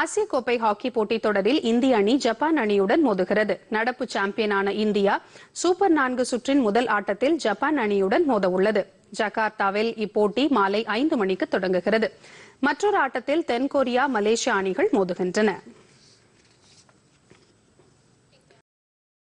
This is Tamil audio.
ஆசிய கோப்பை ஹாக்கி போட்டித் தொடரில் இந்திய அணி ஜப்பான் அணியுடன் மோதுகிறது நடப்பு சாம்பியனான இந்தியா சூப்பர் நான்கு சுற்றின் முதல் ஆட்டத்தில் ஜப்பான் அணியுடன் மோத உள்ளது ஜகார்த்தாவில் இப்போட்டி மாலை ஐந்து மணிக்கு தொடங்குகிறது மற்றொரு ஆட்டத்தில் தென்கொரியா மலேசியா அணிகள் மோதுகின்றன